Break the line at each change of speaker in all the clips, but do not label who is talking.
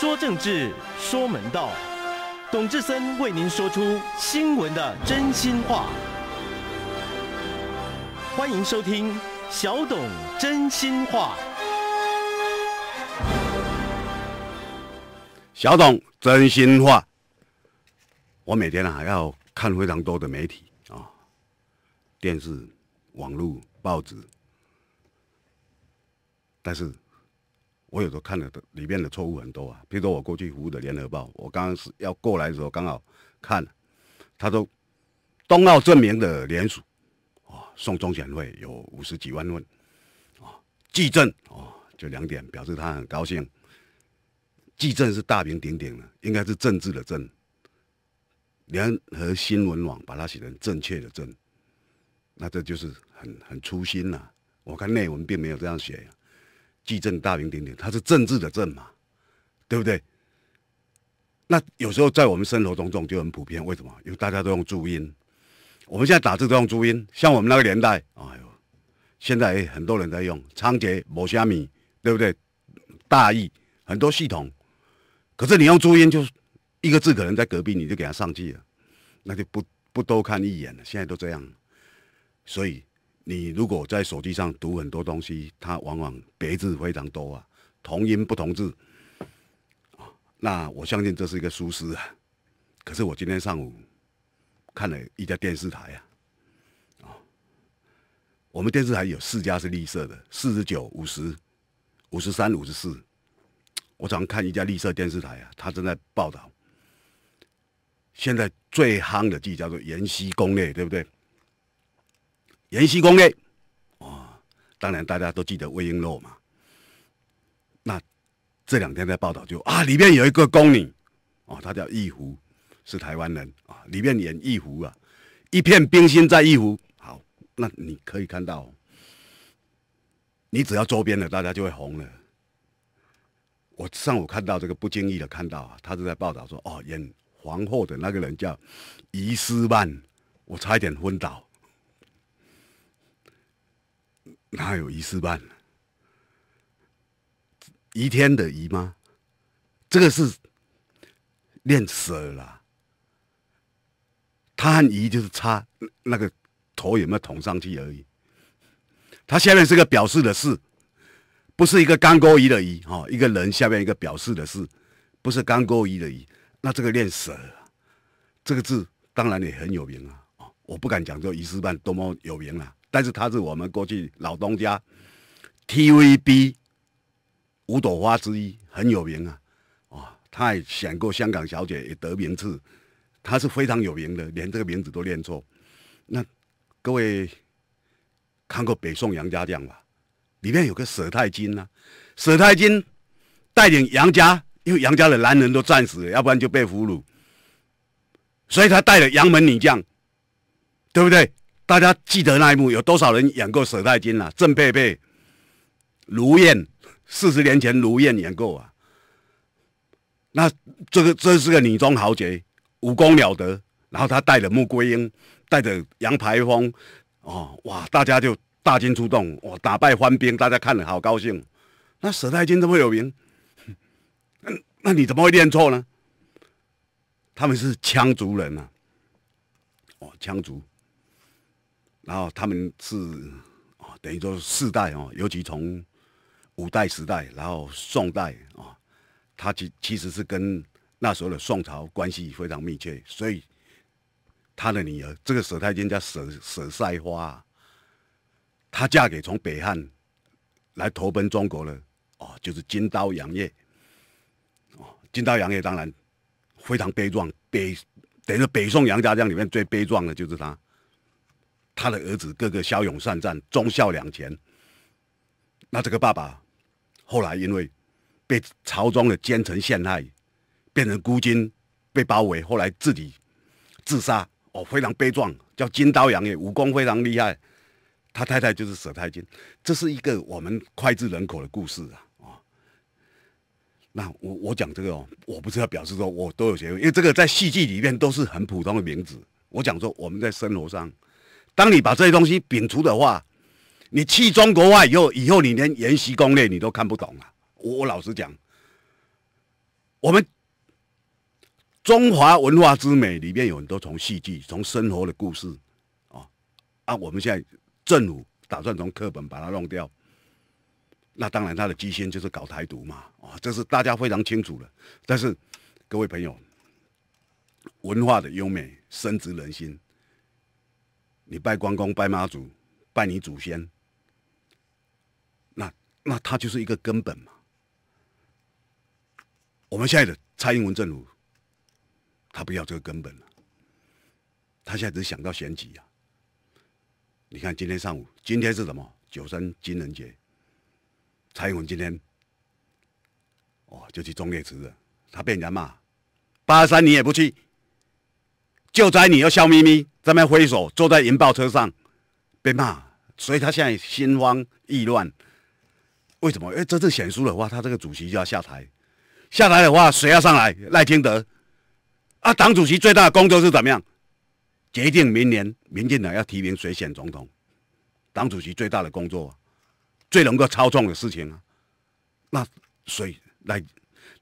说政治，说门道，董志森为您说出新闻的真心话。欢迎收听小董真心话。小董真心话，我每天啊还要看非常多的媒体啊，电视、网络、报纸，但是。我有时候看的里面的错误很多啊，比如说我过去服务的联合报，我刚是要过来的时候刚好看，他说东澳证明的联署啊，送中选会有五十几万份啊，记证啊，就两点表示他很高兴，记证是大名鼎鼎的，应该是政治的政，联合新闻网把它写成正确的正，那这就是很很粗心了。我看内文并没有这样写。地震大名鼎鼎，它是政治的政嘛，对不对？那有时候在我们生活当中就很普遍，为什么？因为大家都用注音，我们现在打字都用注音。像我们那个年代，哎呦，现在很多人在用仓颉、摩虾米，对不对？大意很多系统，可是你用注音，就一个字可能在隔壁你就给他上去了，那就不不多看一眼了。现在都这样，所以。你如果在手机上读很多东西，它往往别字非常多啊，同音不同字那我相信这是一个疏失啊。可是我今天上午看了一家电视台啊，哦，我们电视台有四家是绿色的，四十九、五十、五十三、五十四。我早上看一家绿色电视台啊，他正在报道现在最夯的剧叫做《延禧攻略》，对不对？延禧攻略，哦，当然大家都记得魏璎珞嘛。那这两天在报道，就啊，里面有一个宫女，哦，她叫易湖，是台湾人啊。里面演易湖啊，一片冰心在易湖。好，那你可以看到，你只要周边的大家就会红了。我上午看到这个不经意的看到，啊，他是在报道说，哦，演皇后的那个人叫于斯曼，我差一点昏倒。哪有一四半？疑天的移吗？这个是练舌了。他和移就是差那个头有没有捅上去而已。他下面是个表示的“是”，不是一个干锅移的移哈，一个人下面一个表示的“是”，不是干锅移的移。那这个练舌，这个字当然也很有名啊！哦，我不敢讲这一四半多么有名了。但是他是我们过去老东家，TVB 五朵花之一，很有名啊！哦，他也选过香港小姐，也得名次，他是非常有名的，连这个名字都念错。那各位看过北宋杨家将吧？里面有个佘太君啊，佘太君带领杨家，因为杨家的男人都战死了，要不然就被俘虏，所以他带了杨门女将，对不对？大家记得那一幕，有多少人演过佘太君啊？郑佩佩、卢燕，四十年前卢燕演过啊。那这个这是个女中豪杰，武功了得，然后她带着穆桂英，带着杨排风，哦哇，大家就大惊出动，我打败番兵，大家看了好高兴。那佘太君这么有名，那那你怎么会念错呢？他们是羌族人啊，哦，羌族。然后他们是等于说四代哦，尤其从五代时代，然后宋代啊，他其其实是跟那时候的宋朝关系非常密切，所以他的女儿，这个佘太监叫佘佘赛花，她嫁给从北汉来投奔中国了，哦，就是金刀杨业，哦，金刀杨业当然非常悲壮悲，等于说北宋杨家将里面最悲壮的就是他。他的儿子个个骁勇善战，忠孝两全。那这个爸爸后来因为被朝中的奸臣陷害，变成孤军被包围，后来自己自杀，哦，非常悲壮，叫金刀杨业，武功非常厉害。他太太就是佘太君，这是一个我们脍炙人口的故事啊啊。那我我讲这个哦，我不是要表示说我都有学问，因为这个在戏剧里面都是很普通的名字。我讲说我们在生活上。当你把这些东西摒除的话，你弃中国外以后，以后你连研习攻略你都看不懂了。我老实讲，我们中华文化之美里面有很多从戏剧、从生活的故事，啊啊！我们现在政府打算从课本把它弄掉，那当然它的基心就是搞台独嘛，啊，这是大家非常清楚的。但是各位朋友，文化的优美深植人心。你拜关公、拜妈祖、拜你祖先，那那他就是一个根本嘛。我们现在的蔡英文政府，他不要这个根本了，他现在只是想到选举啊。你看今天上午，今天是什么？九三金人节，蔡英文今天哦就去忠烈祠的，他被人家骂，八三你也不去。就在你又笑眯眯在那挥手，坐在银豹车上被骂，所以他现在心慌意乱。为什么？因为这次选输的话，他这个主席就要下台。下台的话，谁要上来？赖清德啊！党主席最大的工作是怎么样？决定明年民进党要提名谁选总统。党主席最大的工作，最能够操纵的事情啊。那谁赖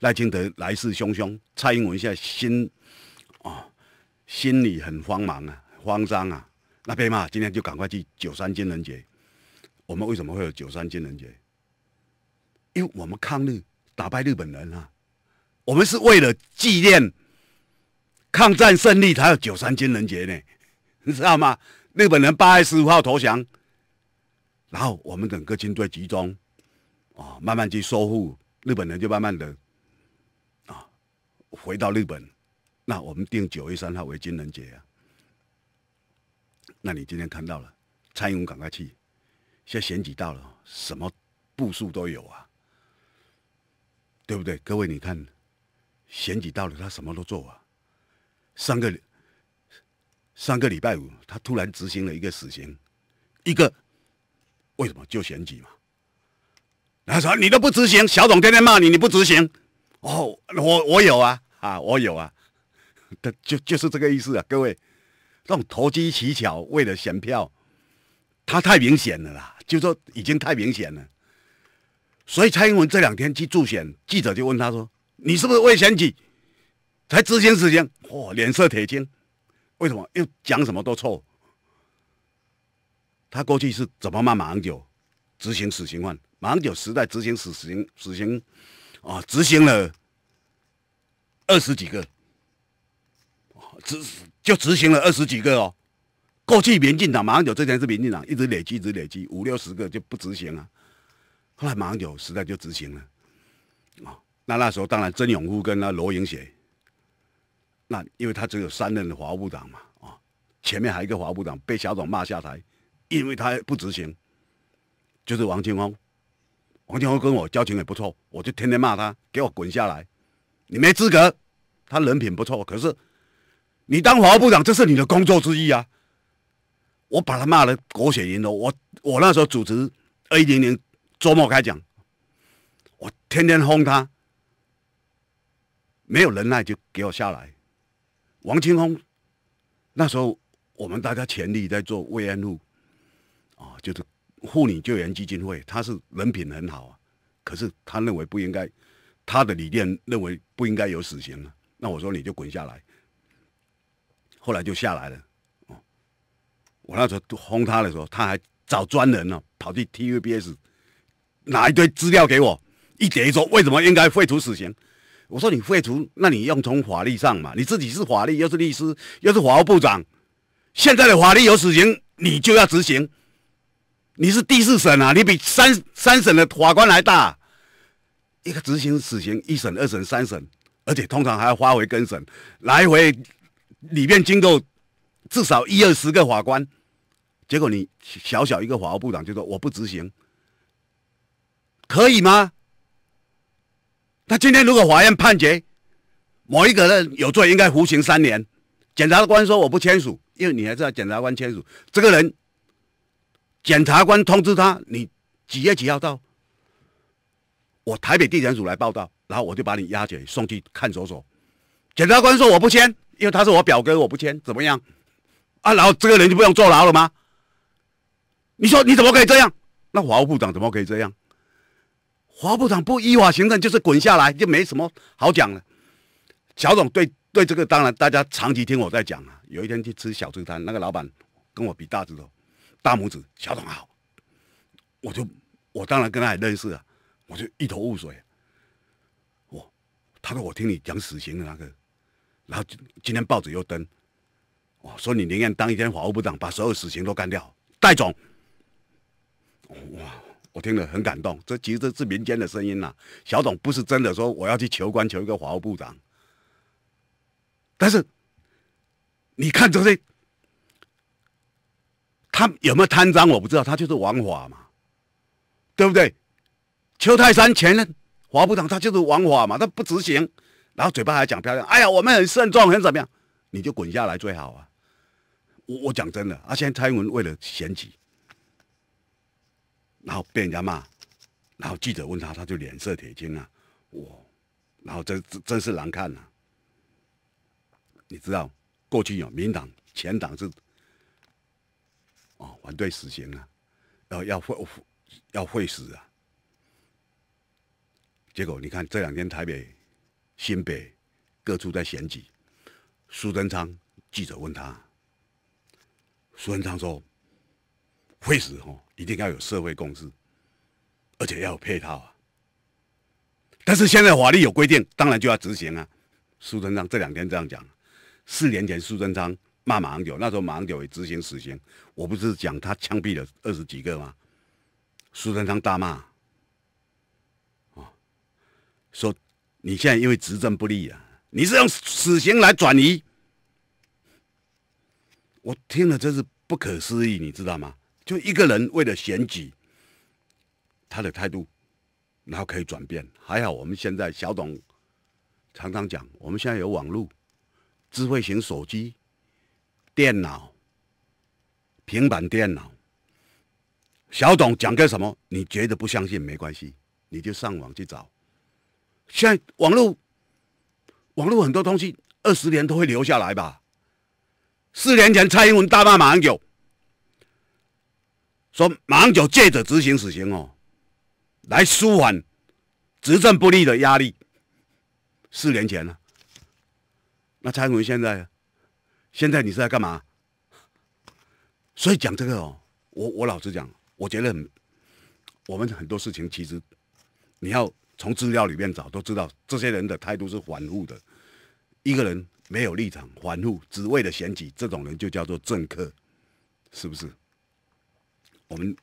赖清德来势汹汹。蔡英文现在心啊。心里很慌忙啊，慌张啊！那边嘛，今天就赶快去九三金人节。我们为什么会有九三金人节？因为我们抗日打败日本人啊，我们是为了纪念抗战胜利才有九三金人节呢，你知道吗？日本人八月十五号投降，然后我们整个军队集中啊，慢慢去收复，日本人就慢慢的啊回到日本。那我们定九月三号为金人节啊。那你今天看到了？蔡英文赶快去，现在选举到了，什么步数都有啊，对不对？各位，你看选举到了，他什么都做啊。上个上个礼拜五，他突然执行了一个死刑，一个为什么？就选举嘛。他说：“你都不执行，小董天天骂你，你不执行。”哦，我我有啊啊，我有啊。他 就就是这个意思啊，各位，那种投机取巧为了选票，他太明显了啦，就说已经太明显了。所以蔡英文这两天去助选，记者就问他说：“你是不是为选举才执行死刑？”嚯，脸色铁青。为什么？又讲什么都错。他过去是怎么骂马英九？执行死刑犯？马英九时代执行死刑，死刑啊，执行了二十几个。执就执行了二十几个哦，过去民进党马上就之前是民进党一直累积，一直累积五六十个就不执行了，后来马上就时代就执行了，哦，那那时候当然曾永夫跟那罗莹雪，那因为他只有三任的华务长嘛，啊，前面还一个华务长被小董骂下台，因为他不执行，就是王庆峰。王庆峰跟我交情也不错，我就天天骂他，给我滚下来，你没资格，他人品不错，可是。你当法务部长，这是你的工作之一啊！我把他骂的狗血淋头。我我那时候主持 A 零零周末开讲，我天天轰他。没有人耐就给我下来。王清峰那时候我们大家全力在做慰安妇啊，就是妇女救援基金会。他是人品很好啊，可是他认为不应该，他的理念认为不应该有死刑了。那我说你就滚下来。后来就下来了，哦，我那时候都轰他的时候，他还找专人呢，跑去 T V B S 拿一堆资料给我，一叠说为什么应该废除死刑。我说你废除，那你用从法律上嘛，你自己是法律，又是律师，又是法务部长，现在的法律有死刑，你就要执行。你是第四审啊，你比三三审的法官还大，一个执行死刑，一审、二审、三审，而且通常还要发回更审，来回。里面经过至少一二十个法官，结果你小小一个法务部长就说我不执行，可以吗？那今天如果法院判决某一个人有罪，应该服刑三年，检察官说我不签署，因为你还是要检察官签署。这个人，检察官通知他你几月几号到，我台北地检署来报道，然后我就把你押解送去看守所。检察官说我不签。因为他是我表哥，我不签怎么样？啊，然后这个人就不用坐牢了吗？你说你怎么可以这样？那华务部长怎么可以这样？华部长不依法行政就是滚下来，就没什么好讲了。小总对对这个，当然大家长期听我在讲啊。有一天去吃小吃摊，那个老板跟我比大指头，大拇指小总好，我就我当然跟他也认识啊，我就一头雾水。我他说我听你讲死刑的那个。然后今今天报纸又登，哦，说你宁愿当一天法务部长，把所有死刑都干掉，戴总，哇，我听了很感动，这其实这是民间的声音呐。小董不是真的说我要去求官求一个法务部长，但是你看这些，他有没有贪赃我不知道，他就是枉法嘛，对不对？邱泰山前任法务部长，他就是枉法嘛，他不执行。然后嘴巴还讲漂亮，哎呀，我们很慎重，很怎么样？你就滚下来最好啊！我我讲真的，啊，现在蔡英文为了选举，然后被人家骂，然后记者问他，他就脸色铁青啊，哇！然后真真是难看啊。你知道，过去有民党、前党是哦反对死刑啊，要要要会死啊。结果你看这两天台北。新北各处在选举，苏贞昌记者问他，苏贞昌说：“会死哦，一定要有社会共识，而且要有配套啊。但是现在法律有规定，当然就要执行啊。”苏贞昌这两天这样讲。四年前，苏贞昌骂马英九，那时候马英九也执行死刑，我不是讲他枪毙了二十几个吗？苏贞昌大骂，哦，说。你现在因为执政不利啊，你是用死刑来转移？我听了真是不可思议，你知道吗？就一个人为了选举，他的态度，然后可以转变。还好我们现在小董常常讲，我们现在有网络、智慧型手机、电脑、平板电脑。小董讲个什么，你觉得不相信没关系，你就上网去找。现在网络，网络很多东西，二十年都会留下来吧。四年前蔡英文大骂马英九，说马英九借着执行死刑哦，来舒缓执政不利的压力。四年前呢，那蔡英文现在，现在你是在干嘛？所以讲这个哦，我我老实讲，我觉得很，我们很多事情其实你要。从资料里面找，都知道这些人的态度是反护的。一个人没有立场，反护，只为了选举，这种人就叫做政客，是不是？我们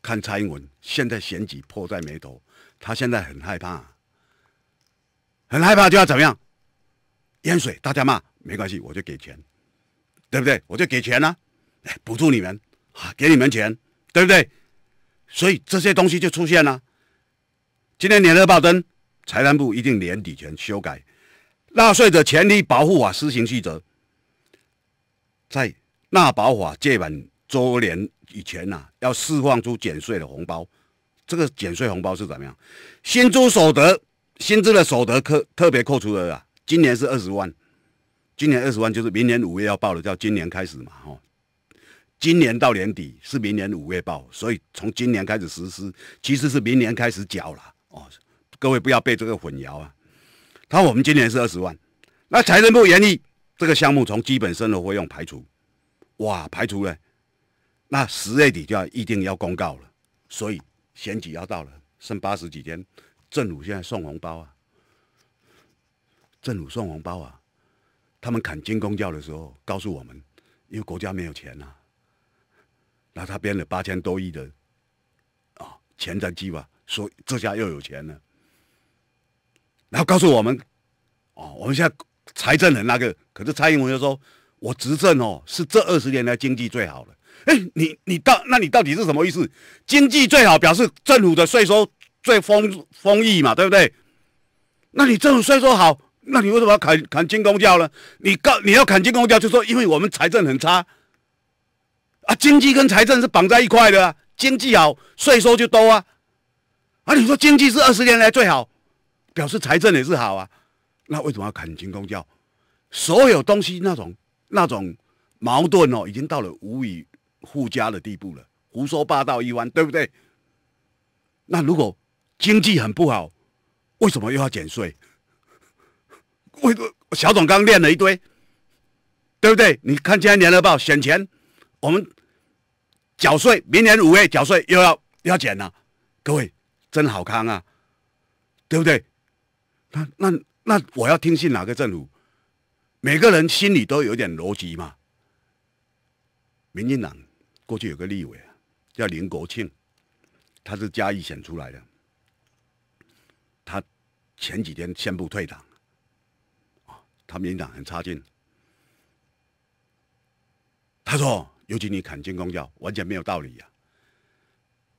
看蔡英文，现在选举迫在眉头，他现在很害怕，很害怕就要怎么样？淹水，大家骂，没关系，我就给钱，对不对？我就给钱呢、补助你们，给你们钱，对不对？所以这些东西就出现了。今年年热爆增，财政部一定年底前修改《纳税者权利保护法》施行细则。在纳保法届满周年以前呐，要释放出减税的红包。这个减税红包是怎么样？薪资所得薪资的所得特特别扣除额啊，今年是二十万。今年二十万就是明年五月要报的，叫今年开始嘛，吼。今年到年底是明年五月报，所以从今年开始实施，其实是明年开始缴了。哦，各位不要被这个混淆啊！他我们今年是二十万，那财政部严厉这个项目从基本生活费用排除，哇，排除了，那十月底就要一定要公告了，所以选举要到了，剩八十几天，政府现在送红包啊，政府送红包啊，他们砍金公教的时候告诉我们，因为国家没有钱啊，那他编了八千多亿的啊钱在计划，说这下又有钱了，然后告诉我们，哦，我们现在财政很那个，可是蔡英文就说，我执政哦是这二十年来经济最好的，哎，你你到那你到底是什么意思？经济最好表示政府的税收最丰丰裕嘛，对不对？那你政府税收好，那你为什么要砍砍金公教呢？你告你要砍金公教，就说因为我们财政很差，啊，经济跟财政是绑在一块的，经济好税收就多啊。啊，你说经济是二十年来最好，表示财政也是好啊，那为什么要砍公共交所有东西那种那种矛盾哦，已经到了无以复加的地步了，胡说八道一完，对不对？那如果经济很不好，为什么又要减税？为小董刚练了一堆，对不对？你看今天联合报》选钱，我们缴税，明年五月缴税又要要减了，各位。真好看啊，对不对？那那那我要听信哪个政府？每个人心里都有点逻辑嘛。民进党过去有个立委啊，叫林国庆，他是嘉义选出来的，他前几天宣布退党，他民进党很差劲。他说：“尤其你砍进工交，完全没有道理呀。”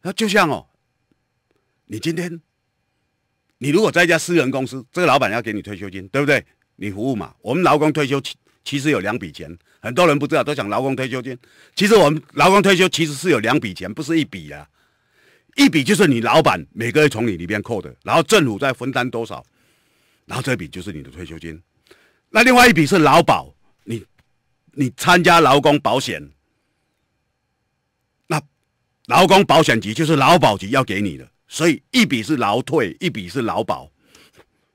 那就像哦。你今天，你如果在一家私人公司，这个老板要给你退休金，对不对？你服务嘛。我们劳工退休其其实有两笔钱，很多人不知道，都想劳工退休金。其实我们劳工退休其实是有两笔钱，不是一笔呀。一笔就是你老板每个月从你里边扣的，然后政府再分担多少，然后这笔就是你的退休金。那另外一笔是劳保，你你参加劳工保险，那劳工保险局就是劳保局要给你的。所以一笔是劳退，一笔是劳保，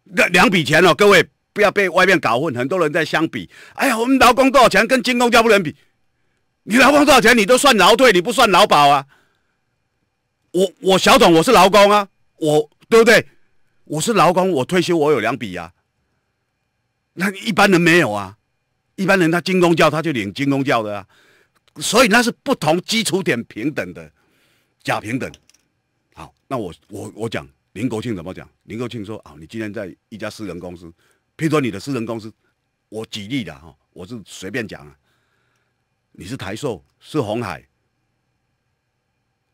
两两笔钱哦。各位不要被外面搞混，很多人在相比。哎呀，我们劳工多少钱，跟金工叫不能比。你劳工多少钱，你都算劳退，你不算劳保啊。我我小董我是劳工啊，我对不对？我是劳工，我退休我有两笔呀。那一般人没有啊，一般人他金工教他就领金工教的啊。所以那是不同基础点平等的假平等。好，那我我我讲林国庆怎么讲？林国庆说：“啊，你今天在一家私人公司，譬如说你的私人公司，我举例的哈，我是随便讲啊。你是台塑，是红海，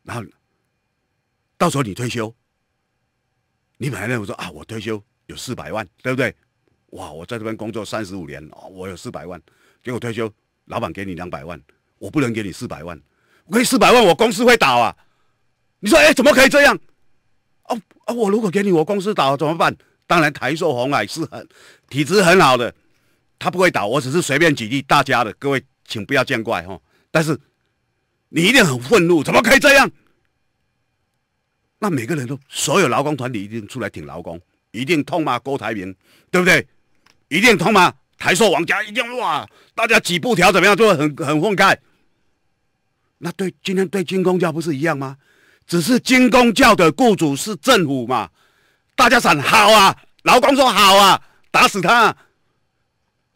然后到时候你退休，你本来呢我说啊，我退休有四百万，对不对？哇，我在这边工作三十五年哦，我有四百万，结果退休，老板给你两百万，我不能给你四百万，给四百万我公司会倒啊。”你说：“哎，怎么可以这样？”哦哦，我如果给你，我公司倒了怎么办？当然，台硕红海是很体质很好的，他不会倒。我只是随便举例大家的，各位请不要见怪哈。但是你一定很愤怒，怎么可以这样？那每个人都，所有劳工团体一定出来挺劳工，一定痛骂郭台铭，对不对？一定痛骂台硕王家，一定哇，大家几布条怎么样，做很很愤慨。那对今天对金工家不是一样吗？只是金工教的雇主是政府嘛，大家想好啊？劳工说好啊，打死他！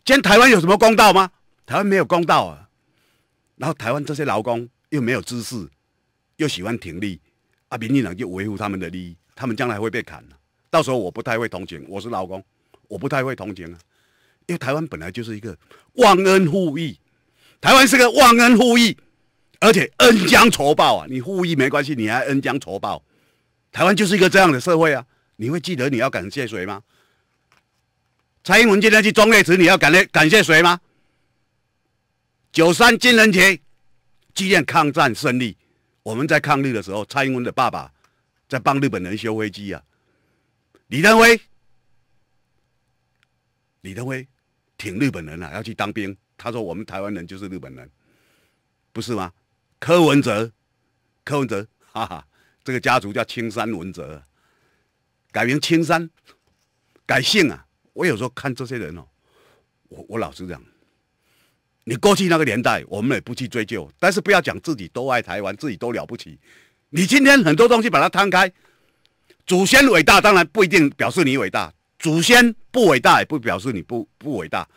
天台湾有什么公道吗？台湾没有公道啊。然后台湾这些劳工又没有知识，又喜欢挺立，啊，民进党就维护他们的利益，他们将来会被砍到时候我不太会同情，我是劳工，我不太会同情啊。因为台湾本来就是一个忘恩负义，台湾是个忘恩负义。而且恩将仇报啊！你故意没关系，你还恩将仇报，台湾就是一个这样的社会啊！你会记得你要感谢谁吗？蔡英文今天去中烈祠，你要感谢感谢谁吗？九三军人节，纪念抗战胜利。我们在抗日的时候，蔡英文的爸爸在帮日本人修飞机啊！李登辉，李登辉挺日本人啊，要去当兵。他说：“我们台湾人就是日本人，不是吗？”柯文哲，柯文哲，哈哈，这个家族叫青山文哲，改名青山，改姓啊！我有时候看这些人哦，我我老实讲，你过去那个年代，我们也不去追究，但是不要讲自己都爱台湾，自己都了不起。你今天很多东西把它摊开，祖先伟大当然不一定表示你伟大，祖先不伟大也不表示你不不伟大，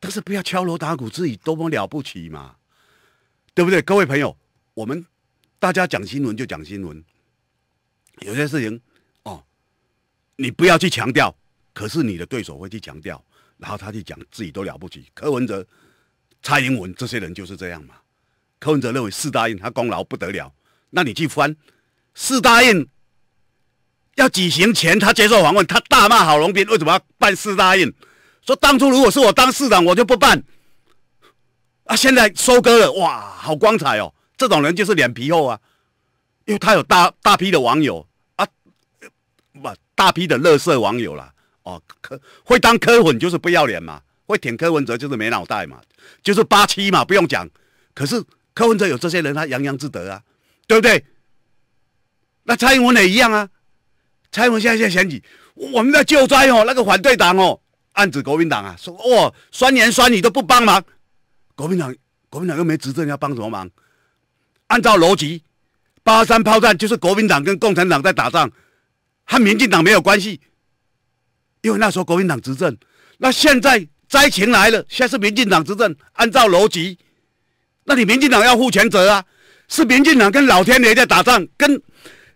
但是不要敲锣打鼓自己多么了不起嘛。对不对，各位朋友？我们大家讲新闻就讲新闻，有些事情哦，你不要去强调，可是你的对手会去强调，然后他去讲自己都了不起。柯文哲、蔡英文这些人就是这样嘛。柯文哲认为四大印他功劳不得了，那你去翻四大印要举行前，他接受访问，他大骂郝龙斌为什么要办四大印，说当初如果是我当市长，我就不办。他现在收割了，哇，好光彩哦！这种人就是脸皮厚啊，因为他有大大批的网友啊，不，大批的乐色网友啦。哦，科会当科粉就是不要脸嘛，会舔柯文哲就是没脑袋嘛，就是八七嘛，不用讲。可是柯文哲有这些人，他洋洋自得啊，对不对？那蔡英文也一样啊，蔡英文现在想起我们的救灾哦，那个反对党哦，暗指国民党啊，说哇，酸言酸语都不帮忙。国民党，国民党又没执政，要帮什么忙？按照逻辑，八三炮战就是国民党跟共产党在打仗，和民进党没有关系，因为那时候国民党执政。那现在灾情来了，现在是民进党执政。按照逻辑，那你民进党要负全责啊！是民进党跟老天爷在打仗，跟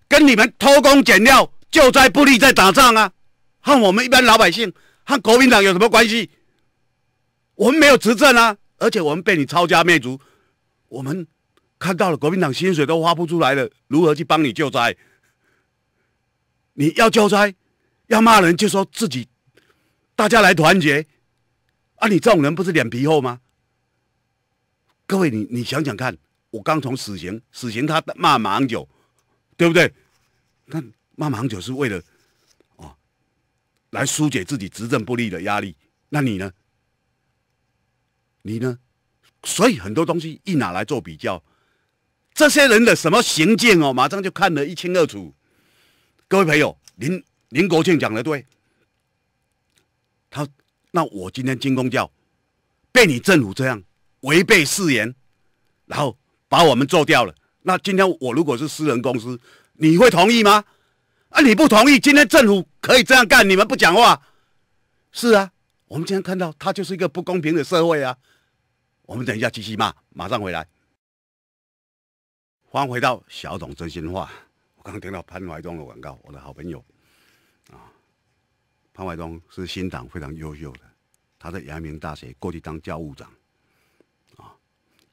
跟你们偷工减料、救灾不力在打仗啊！和我们一般老百姓，和国民党有什么关系？我们没有执政啊！而且我们被你抄家灭族，我们看到了国民党薪水都发不出来了，如何去帮你救灾？你要救灾，要骂人就说自己，大家来团结，啊，你这种人不是脸皮厚吗？各位，你你想想看，我刚从死刑，死刑他骂马英九，对不对？那骂马英九是为了啊，来疏解自己执政不利的压力，那你呢？你呢？所以很多东西一拿来做比较，这些人的什么行径哦，马上就看得一清二楚。各位朋友，林林国庆讲的对，他那我今天进公教，被你政府这样违背誓言，然后把我们做掉了。那今天我如果是私人公司，你会同意吗？啊，你不同意。今天政府可以这样干，你们不讲话？是啊，我们今天看到，它就是一个不公平的社会啊。我们等一下继续嘛，马上回来。翻回到小董真心话，我刚听到潘怀东的广告，我的好朋友啊，潘怀东是新党非常优秀的，他在阳明大学过去当教务长，啊，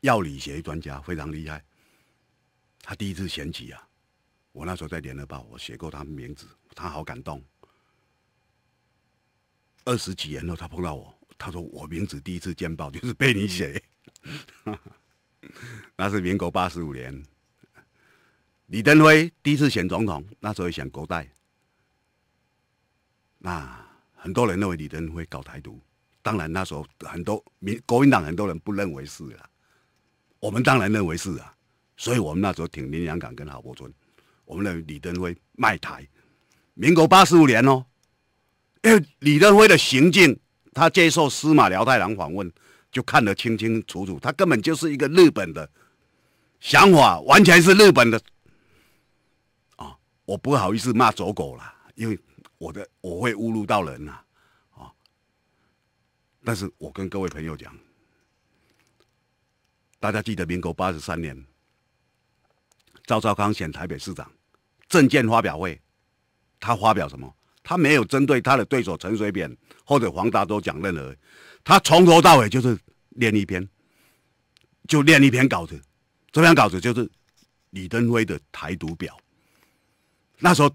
药理学专家非常厉害。他第一次选举啊，我那时候在《联合报》，我写过他名字，他好感动，二十几年了，他碰到我。他说：“我名字第一次见报 就是被你写，那是民国八十五年，李登辉第一次选总统，那时候选国代。那很多人认为李登辉搞台独，当然那时候很多民国民党很多人不认为是啊，我们当然认为是啊，所以我们那时候挺林洋港跟郝柏村，我们认为李登辉卖台。民国八十五年哦，哎，李登辉的行径。”他接受司马辽太郎访问，就看得清清楚楚，他根本就是一个日本的想法，完全是日本的。啊，我不好意思骂走狗了，因为我的我会侮辱到人呐，啊。但是我跟各位朋友讲，大家记得民国八十三年，赵少康选台北市长，证件发表会，他发表什么？他没有针对他的对手陈水扁或者黄大都讲任何，他从头到尾就是念一篇，就念一篇稿子，这篇稿子就是李登辉的台独表。那时候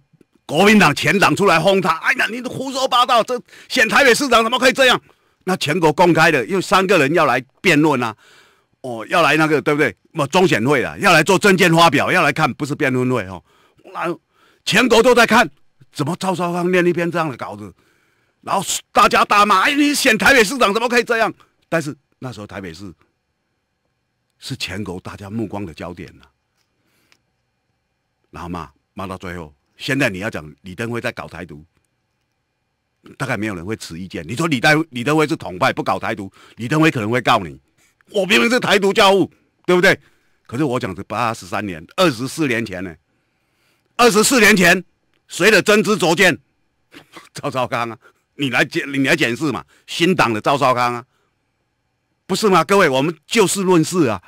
国民党前党出来轰他，哎呀，你都胡说八道，这选台北市长怎么可以这样？那全国公开的，为三个人要来辩论啊，哦，要来那个对不对？么中选会啊，要来做证件发表，要来看，不是辩论会哦，那全国都在看。怎么赵少康念一篇这样的稿子，然后大家打骂？哎，你选台北市长怎么可以这样？但是那时候台北市是全国大家目光的焦点呢。然后骂骂到最后，现在你要讲李登辉在搞台独，大概没有人会持意见。你说李登李登辉是统派不搞台独，李登辉可能会告你，我明明是台独教务，对不对？可是我讲是八十三年、二十四年前呢，二十四年前。谁的真知灼见？赵少康啊，你来解，你来解释嘛？新党的赵少康啊，不是吗？各位，我们就事论事啊。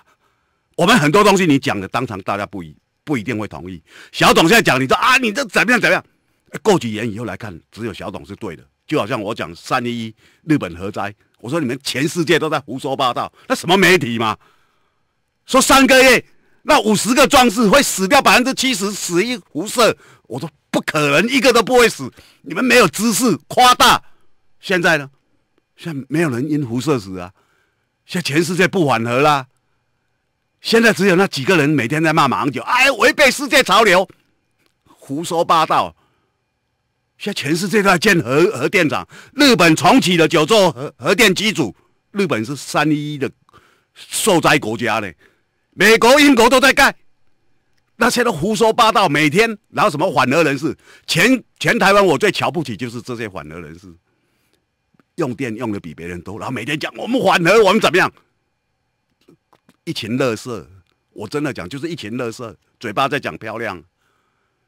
我们很多东西你讲的，当场大家不一不一定会同意。小董现在讲，你说啊，你这怎么样怎么样？过几年以后来看，只有小董是对的。就好像我讲三一一日本核灾，我说你们全世界都在胡说八道，那什么媒体嘛？说三个月。那五十个壮士会死掉百分之七十死于辐射，我都不可能一个都不会死。你们没有知识，夸大。现在呢，现没有人因辐射死啊，现全世界不缓和啦。现在只有那几个人每天在骂马英九，哎，违背世界潮流，胡说八道。现全世界在建核核电厂，日本重启了九座核核电机组，日本是三一一的受灾国家嘞。美国、英国都在盖，那些都胡说八道，每天然后什么反俄人士，全全台湾我最瞧不起就是这些反俄人士，用电用的比别人多，然后每天讲我们反俄，我们怎么样？一群乐色，我真的讲就是一群乐色，嘴巴在讲漂亮，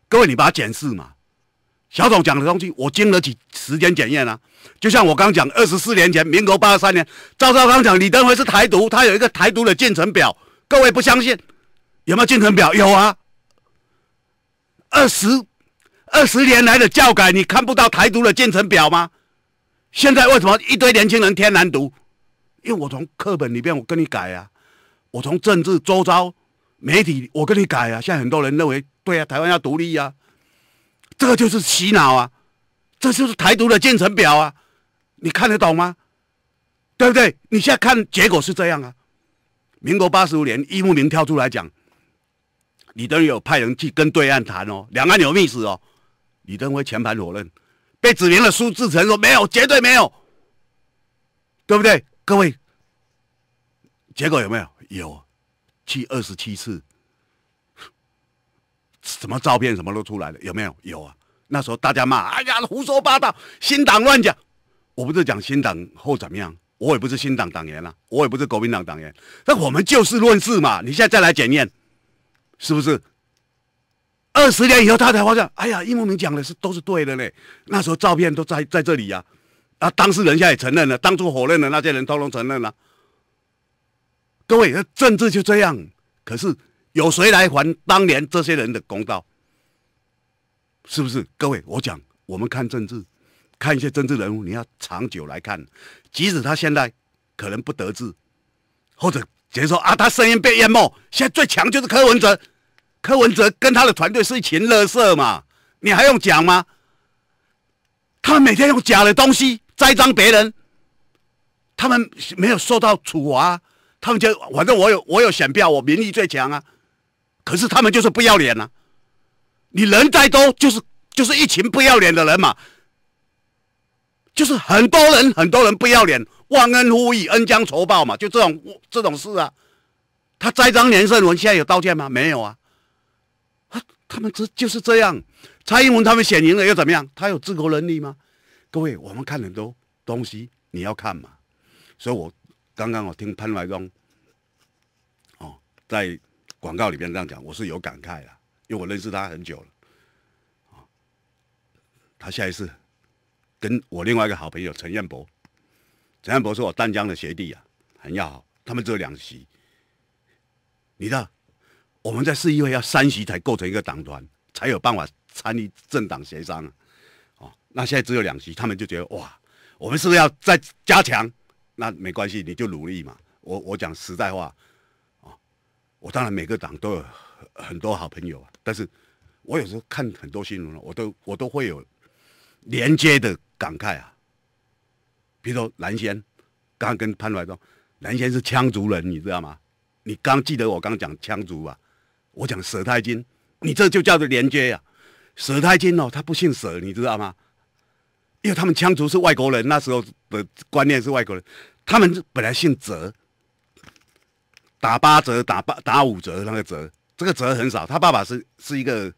各位你把它检视嘛，小董讲的东西我经得起时间检验啊，就像我刚讲二十四年前民国八十三年，赵少康讲李登辉是台独，他有一个台独的进程表。各位不相信？有没有进程表？有啊，二十二十年来的教改，你看不到台独的进程表吗？现在为什么一堆年轻人天南独？因为我从课本里边我跟你改啊，我从政治周遭媒体我跟你改啊。现在很多人认为对啊，台湾要独立啊，这个就是洗脑啊，这就是台独的进程表啊，你看得懂吗？对不对？你现在看结果是这样啊。民国八十五年，易木林跳出来讲：“李登有派人去跟对岸谈哦，两岸有密使哦。”李登辉前盘否认，被指名的苏志成说：“没有，绝对没有。”对不对，各位？结果有没有？有，去二十七次，什么照片什么都出来了。有没有？有啊。那时候大家骂：“哎呀，胡说八道，新党乱讲。”我不是讲新党后怎么样。我也不是新党党员了，我也不是国民党党员，那我们就事论事嘛。你现在再来检验，是不是？二十年以后他才发现，哎呀，叶慕明讲的是都是对的嘞。那时候照片都在在这里呀，啊，当事人现在也承认了，当初否认的那些人都通承认了。各位，政治就这样，可是有谁来还当年这些人的公道？是不是？各位，我讲，我们看政治。看一些政治人物，你要长久来看，即使他现在可能不得志，或者直接说啊，他声音被淹没，现在最强就是柯文哲。柯文哲跟他的团队是一群乐色嘛？你还用讲吗？他们每天用假的东西栽赃别人，他们没有受到处罚，他们就反正我有我有选票，我民意最强啊。可是他们就是不要脸啊！你人再多，就是就是一群不要脸的人嘛。就是很多人，很多人不要脸，忘恩负义，恩将仇报嘛，就这种这种事啊。他栽赃连胜文，现在有道歉吗？没有啊。啊，他们这就是这样。蔡英文他们选赢了又怎么样？他有治国能力吗？各位，我们看很多东西，你要看嘛。所以我刚刚我听潘怀东哦在广告里面这样讲，我是有感慨的，因为我认识他很久了。哦、他下一次。跟我另外一个好朋友陈彦博，陈彦博是我丹江的学弟啊，很要好。他们只有两席，你知道，我们在市议会要三席才构成一个党团，才有办法参与政党协商啊。哦，那现在只有两席，他们就觉得哇，我们是不是要再加强？那没关系，你就努力嘛。我我讲实在话，哦，我当然每个党都有很多好朋友啊，但是我有时候看很多新闻了，我都我都会有连接的。感慨啊！比如说蓝仙，刚跟潘来说，蓝仙是羌族人，你知道吗？你刚记得我刚讲羌族啊？我讲舌太金，你这就叫做连接呀。舌太金哦，他不姓舌，你知道吗？因为他们羌族是外国人，那时候的观念是外国人，他们本来姓折，打八折、打八、打五折那个折，这个折很少。他爸爸是是一个，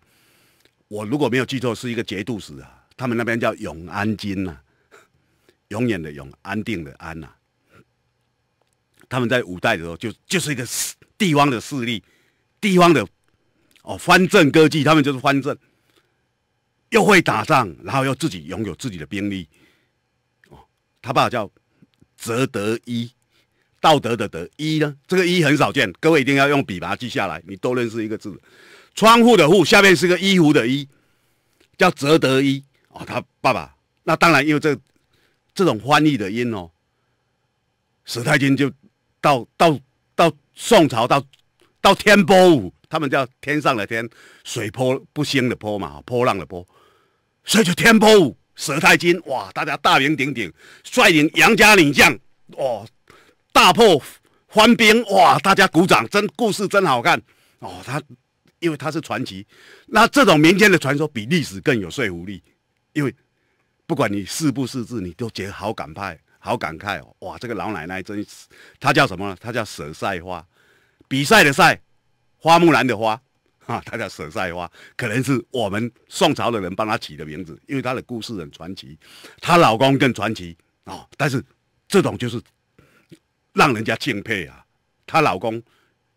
我如果没有记错，是一个节度使啊。他们那边叫永安金呐，永远的永，安定的安呐。他们在五代的时候就就是一个地方的势力，地方的哦藩镇割据，他们就是藩镇，又会打仗，然后又自己拥有自己的兵力。哦，他爸叫泽德一，道德的德一呢，这个一很少见，各位一定要用笔把它记下来，你都认识一个字，窗户的户下面是个衣服的衣，叫泽德一。哦，他爸爸那当然，因为这这种翻译的音哦，史太君就到到到宋朝，到到天波舞，他们叫天上的天，水波不兴的波嘛，波浪的波，所以就天波舞，史太君哇，大家大名鼎鼎，率领杨家女将哦，大破番兵哇，大家鼓掌，真故事真好看哦，他因为他是传奇，那这种民间的传说比历史更有说服力。因为不管你是不是字，你都觉得好感派，好感慨。哦！哇，这个老奶奶真是，她叫什么？她叫佘赛花，比赛的赛，花木兰的花，哈，她叫佘赛花。可能是我们宋朝的人帮她起的名字，因为她的故事很传奇，她老公更传奇啊。但是这种就是让人家敬佩啊。她老公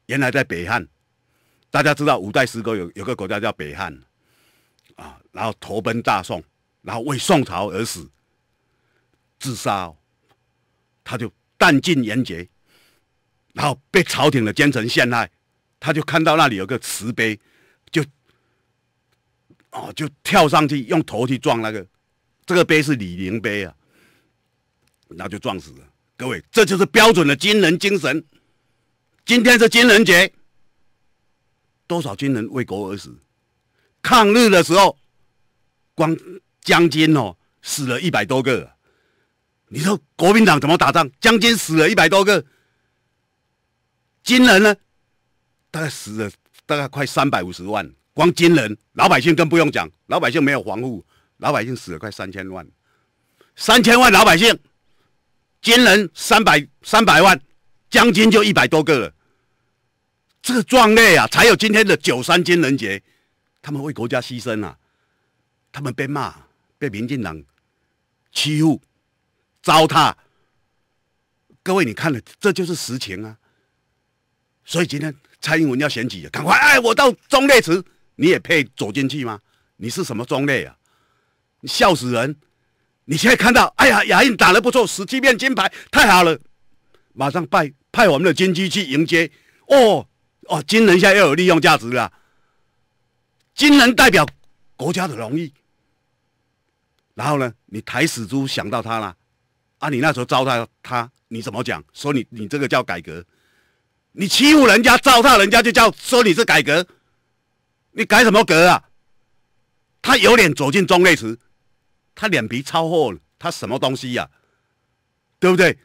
原来在北汉，大家知道五代十国有有个国家叫北汉啊，然后投奔大宋。然后为宋朝而死，自杀，他就弹尽援绝，然后被朝廷的奸臣陷害，他就看到那里有个瓷杯，就，哦，就跳上去用头去撞那个，这个碑是李陵碑啊，然后就撞死了。各位，这就是标准的军人精神。今天是军人节，多少军人为国而死，抗日的时候，光。江军哦，死了一百多个。你说国民党怎么打仗？江军死了一百多个，军人呢？大概死了大概快三百五十万，光军人，老百姓更不用讲，老百姓没有防护，老百姓死了快三千万，三千万老百姓，军人三百三百万，江军就一百多个了。这个壮烈啊，才有今天的九三军人节。他们为国家牺牲了，他们被骂。被民进党欺负、糟蹋，各位，你看了，这就是实情啊！所以今天蔡英文要选举，赶快，哎，我到中烈池，你也配走进去吗？你是什么中烈啊？你笑死人！你现在看到，哎呀，亚运打的不错，十七面金牌，太好了！马上派派我们的军机去迎接，哦哦，军人现在要有利用价值了，军人代表国家的荣誉。然后呢？你抬死猪想到他了，啊！你那时候糟蹋他，你怎么讲？说你你这个叫改革，你欺负人家糟蹋人家就叫说你是改革，你改什么革啊？他有脸走进中内祠，他脸皮超厚了，他什么东西呀？对不对？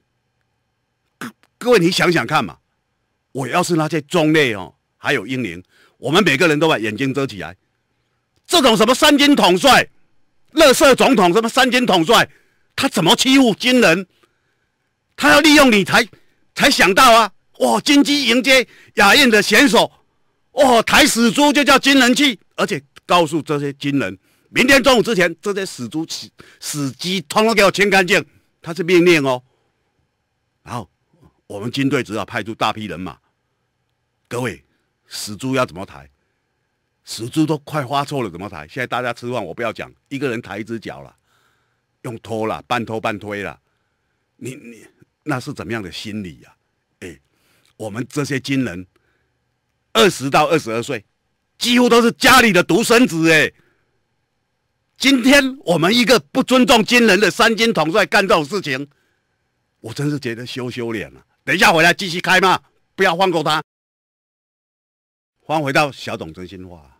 各各位你想想看嘛，我要是那些中内哦，还有英灵，我们每个人都把眼睛遮起来，这种什么三军统帅。乐色总统什么三军统帅，他怎么欺负军人？他要利用你才才想到啊！哇，金鸡迎接雅燕的选手，哇，抬死猪就叫军人气，而且告诉这些军人，明天中午之前，这些死猪死死鸡，统统给我清干净，他是命令哦。然后我们军队只好派出大批人马。各位，死猪要怎么抬？十支都快发臭了，怎么抬？现在大家吃饭，我不要讲，一个人抬一只脚了，用拖了，半拖半推了，你你那是怎么样的心理呀？哎，我们这些军人，二十到二十二岁，几乎都是家里的独生子，哎，今天我们一个不尊重军人的三军统帅干这种事情，我真是觉得羞羞脸了。等一下回来继续开嘛，不要放过他。刚回到小董真心话，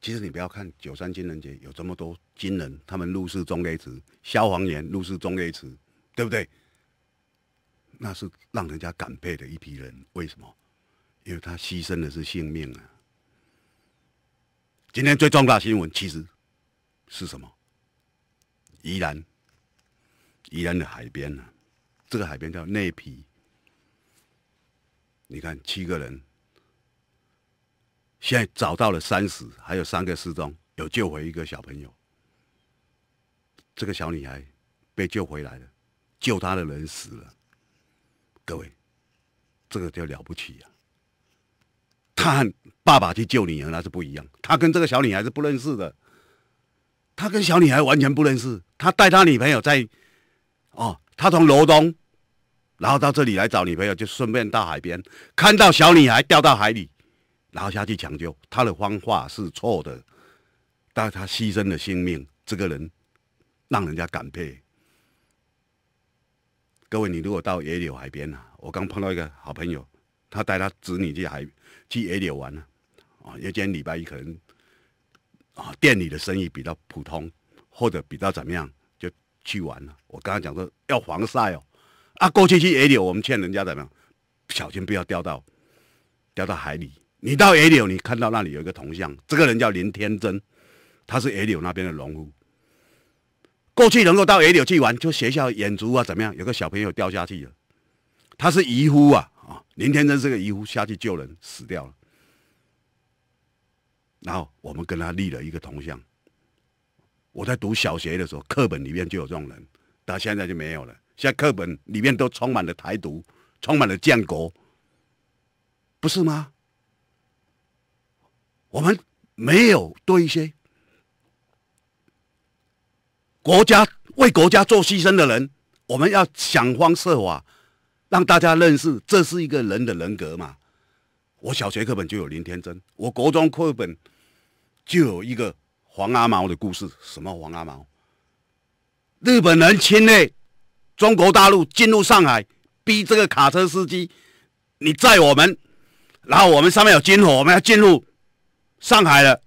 其实你不要看九三金人节有这么多军人，他们入世中烈祠、消防员入世中烈祠，对不对？那是让人家感佩的一批人。为什么？因为他牺牲的是性命啊。今天最重大新闻其实是什么？宜兰，宜兰的海边呢？这个海边叫内皮。你看七个人。现在找到了三十，还有三个失踪，有救回一个小朋友。这个小女孩被救回来了，救她的人死了。各位，这个就了不起呀！他爸爸去救女儿那是不一样，他跟这个小女孩是不认识的，他跟小女孩完全不认识。他带他女朋友在，哦，他从罗东，然后到这里来找女朋友，就顺便到海边看到小女孩掉到海里。然后下去抢救，他的方法是错的，但他牺牲了性命，这个人让人家感佩。各位，你如果到野柳海边啊，我刚碰到一个好朋友，他带他子女去海去野柳玩了啊，因为今天礼拜一可能啊店里的生意比较普通，或者比较怎么样，就去玩了。我刚刚讲说要防晒哦，啊过去去野柳，我们劝人家怎么样，小心不要掉到掉到海里。你到野柳，你看到那里有一个铜像，这个人叫林天真，他是野柳那边的农夫。过去能够到野柳去玩，就学校演足啊，怎么样？有个小朋友掉下去了，他是渔夫啊，啊，林天真是个渔夫，下去救人死掉了。然后我们跟他立了一个铜像。我在读小学的时候，课本里面就有这种人，到现在就没有了。现在课本里面都充满了台独，充满了建国，不是吗？我们没有多一些国家为国家做牺牲的人，我们要想方设法让大家认识，这是一个人的人格嘛？我小学课本就有林天真，我国中课本就有一个黄阿毛的故事。什么黄阿毛？日本人侵略中国大陆，进入上海，逼这个卡车司机你载我们，然后我们上面有军火，我们要进入。上海了，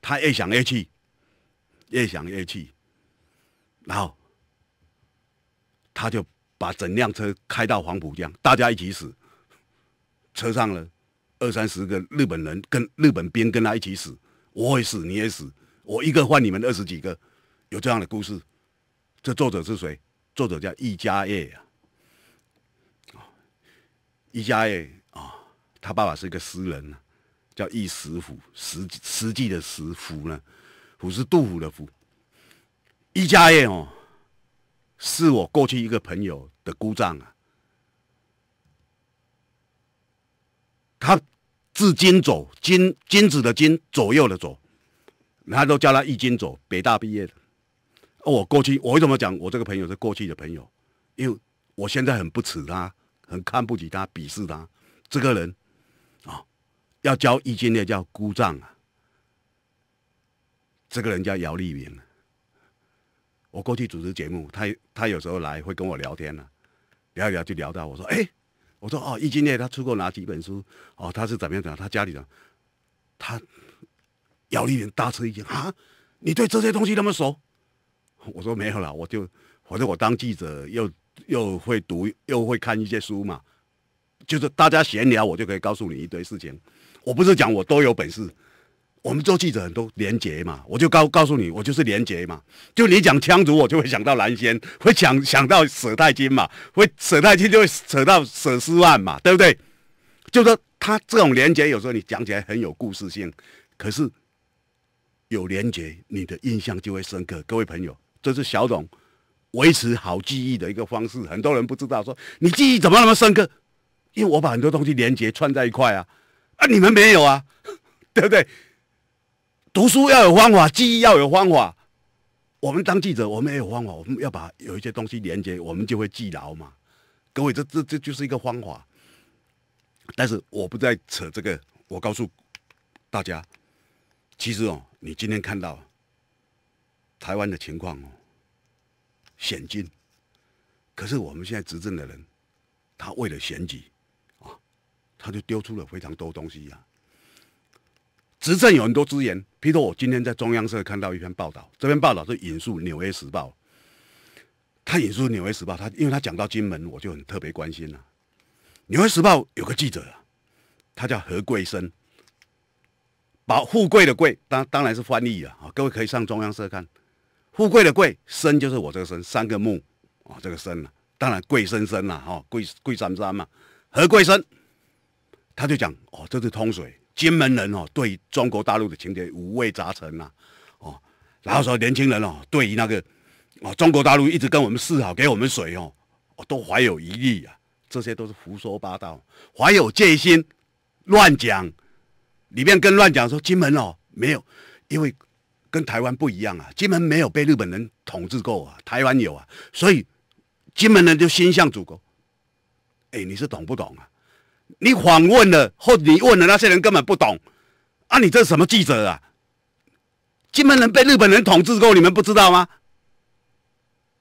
他越想越气，越想越气，然后他就把整辆车开到黄浦江，大家一起死。车上了二三十个日本人，跟日本兵跟他一起死，我会死，你也死，我一个换你们二十几个。有这样的故事，这作者是谁？作者叫易家业啊，易家业啊，他爸爸是一个诗人。叫易石斧”，实实际的石斧呢？斧是杜甫的斧。一家宴哦，是我过去一个朋友的姑丈啊。他字金走金金子的金，左右的左，他都叫他一金走。北大毕业的。我过去我为什么讲我这个朋友是过去的朋友？因为我现在很不耻他，很看不起他，鄙视他这个人。要教易经的叫孤藏啊，这个人叫姚立明。我过去主持节目，他他有时候来会跟我聊天了，聊一聊就聊到我说：“哎，我说哦，易经的他出过哪几本书？哦，他是怎么样的？他家里的。」他姚立明大吃一惊啊！你对这些东西那么熟？我说没有了，我就反正我当记者，又又会读又会看一些书嘛，就是大家闲聊，我就可以告诉你一堆事情。我不是讲我多有本事，我们做记者很多廉洁嘛，我就告告诉你，我就是廉洁嘛。就你讲羌族，我就会想到蓝仙，会想想到舍太金嘛，会舍太金就会扯到舍斯万嘛，对不对？就说他这种连洁，有时候你讲起来很有故事性，可是有连洁，你的印象就会深刻。各位朋友，这是小董维持好记忆的一个方式。很多人不知道，说你记忆怎么那么深刻？因为我把很多东西连结串在一块啊。啊，你们没有啊，对不对？读书要有方法，记忆要有方法。我们当记者，我们也有方法。我们要把有一些东西连接，我们就会记牢嘛。各位，这这这就是一个方法。但是我不再扯这个。我告诉大家，其实哦，你今天看到台湾的情况哦，险峻。可是我们现在执政的人，他为了选举。他就丢出了非常多东西呀。执政有很多资源。譬如我今天在中央社看到一篇报道，这篇报道是引述《纽约时报》，他引述《纽约时报》，他因为他讲到金门，我就很特别关心了。《纽约时报》有个记者啊，他叫何贵生，宝富贵的贵，当当然是翻译了啊。各位可以上中央社看，富贵的贵，生就是我这个生，三个木啊，这个生啊，当然贵生生了哈，贵贵三三嘛，何贵生。他就讲哦，这是通水，金门人哦，对中国大陆的情节五味杂陈呐，哦，然后说年轻人哦，对于那个哦，中国大陆一直跟我们示好，给我们水哦，哦都怀有疑虑啊，这些都是胡说八道，怀有戒心，乱讲，里面跟乱讲说金门哦没有，因为跟台湾不一样啊，金门没有被日本人统治过啊，台湾有啊，所以金门人就心向祖国，哎，你是懂不懂啊？你访问了，或你问了那些人根本不懂，啊，你这是什么记者啊？金门人被日本人统治过，你们不知道吗？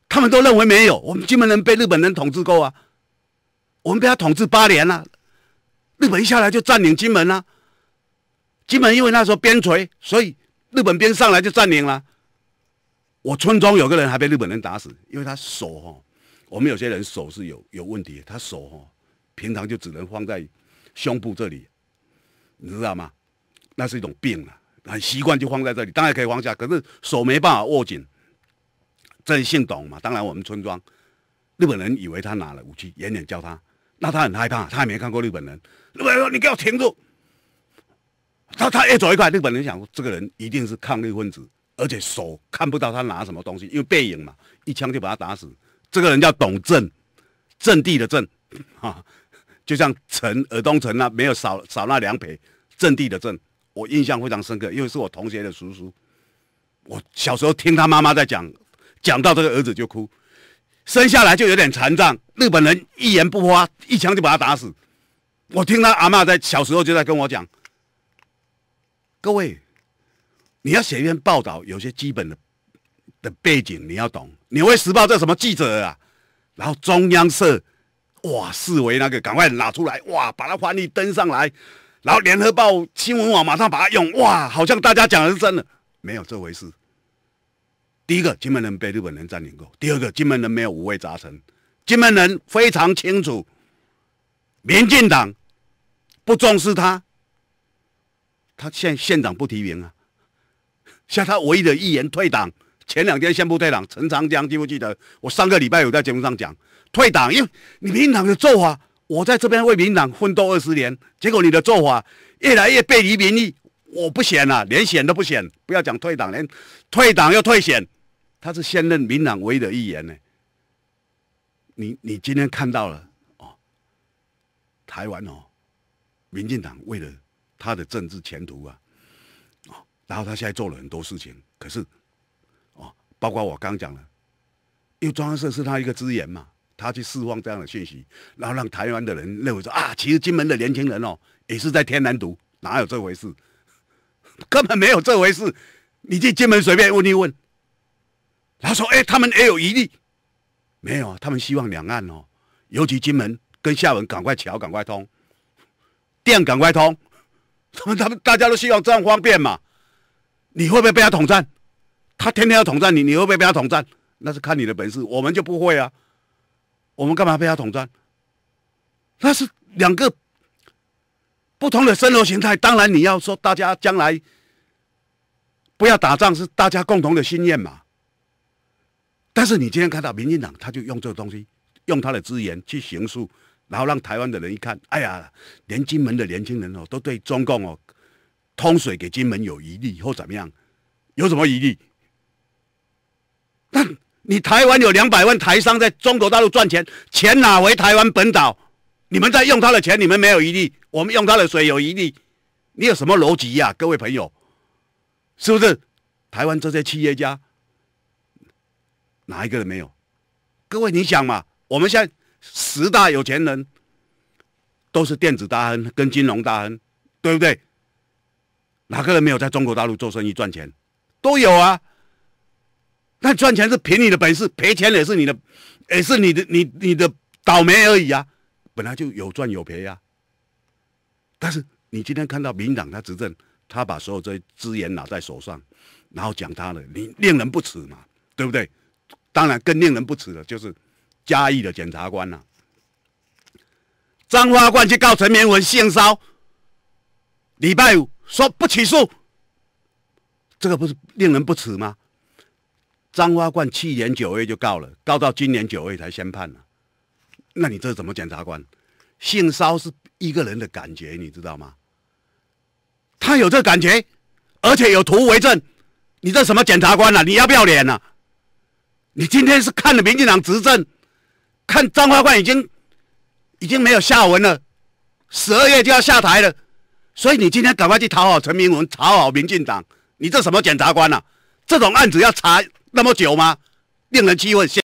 他们都认为没有，我们金门人被日本人统治过啊，我们被他统治八年了，日本一下来就占领金门了，金门因为那时候边陲，所以日本边上来就占领了。我村庄有个人还被日本人打死，因为他手哈，我们有些人手是有有问题，他手哈。平常就只能放在胸部这里，你知道吗？那是一种病啊，很习惯就放在这里。当然可以放下，可是手没办法握紧。真姓董嘛？当然，我们村庄日本人以为他拿了武器，远远叫他，那他很害怕，他也没看过日本人。日本人说：“你给我停住！”他他越走越快。日本人想，这个人一定是抗日分子，而且手看不到他拿什么东西，因为背影嘛，一枪就把他打死。这个人叫董震，阵地的振，啊。就像城尔东城啊，没有少少那两撇，阵地的阵，我印象非常深刻，因为是我同学的叔叔，我小时候听他妈妈在讲，讲到这个儿子就哭，生下来就有点残障，日本人一言不发，一枪就把他打死，我听他阿妈在小时候就在跟我讲，各位，你要写一篇报道，有些基本的的背景你要懂，《纽约时报》这什么记者啊，然后中央社。哇！四维那个赶快拿出来，哇！把它翻你登上来，然后联合报新闻网马上把它用，哇！好像大家讲是真的，没有这回事。第一个，金门人被日本人占领过；第二个，金门人没有五味杂陈，金门人非常清楚，民进党不重视他，他县县长不提名啊，像他唯一的议员退党。前两天宣布退党，陈长江记不记得？我上个礼拜有在节目上讲。退党，因为你民党的做法，我在这边为民党奋斗二十年，结果你的做法越来越背离民意，我不选了，连选都不选，不要讲退党，连退党又退选，他是现任民党唯一的一员呢。你你今天看到了哦，台湾哦，民进党为了他的政治前途啊，哦，然后他现在做了很多事情，可是哦，包括我刚讲了，因为庄央社是他一个资源嘛。他去释放这样的信息，然后让台湾的人认为说啊，其实金门的年轻人哦也是在天南读，哪有这回事？根本没有这回事。你去金门随便问一问，他说：“哎，他们也有疑虑，没有，他们希望两岸哦，尤其金门跟厦门赶快桥赶快通，电赶快通，他们他们大家都希望这样方便嘛。”你会不会被他统战？他天天要统战你，你会不会被他统战？那是看你的本事，我们就不会啊。我们干嘛被他统战？那是两个不同的生活形态。当然，你要说大家将来不要打仗，是大家共同的心愿嘛。但是你今天看到民进党，他就用这个东西，用他的资源去行术，然后让台湾的人一看，哎呀，连金门的年轻人哦，都对中共哦通水给金门有疑虑，或怎么样？有什么疑虑？但你台湾有两百万台商在中国大陆赚钱，钱哪回台湾本岛？你们在用他的钱，你们没有疑虑；我们用他的水有疑虑，你有什么逻辑呀，各位朋友？是不是？台湾这些企业家，哪一个人没有？各位你想嘛，我们现在十大有钱人，都是电子大亨跟金融大亨，对不对？哪个人没有在中国大陆做生意赚钱？都有啊。那赚钱是凭你的本事，赔钱也是你的，也是你的，你你的倒霉而已啊！本来就有赚有赔呀。但是你今天看到民党他执政，他把所有这些资源拿在手上，然后讲他的，你令人不齿嘛，对不对？当然更令人不齿的就是嘉义的检察官啊，张花冠去告陈明文性骚礼拜五说不起诉，这个不是令人不齿吗？张华冠去年九月就告了，告到今年九月才宣判了。那你这怎么检察官？性骚是一个人的感觉，你知道吗？他有这感觉，而且有图为证。你这什么检察官啊？你要不要脸啊？你今天是看了民进党执政，看张华冠已经已经没有下文了，十二月就要下台了。所以你今天赶快去讨好陈明文，讨好民进党。你这什么检察官啊？这种案子要查。那么久吗？令人气愤。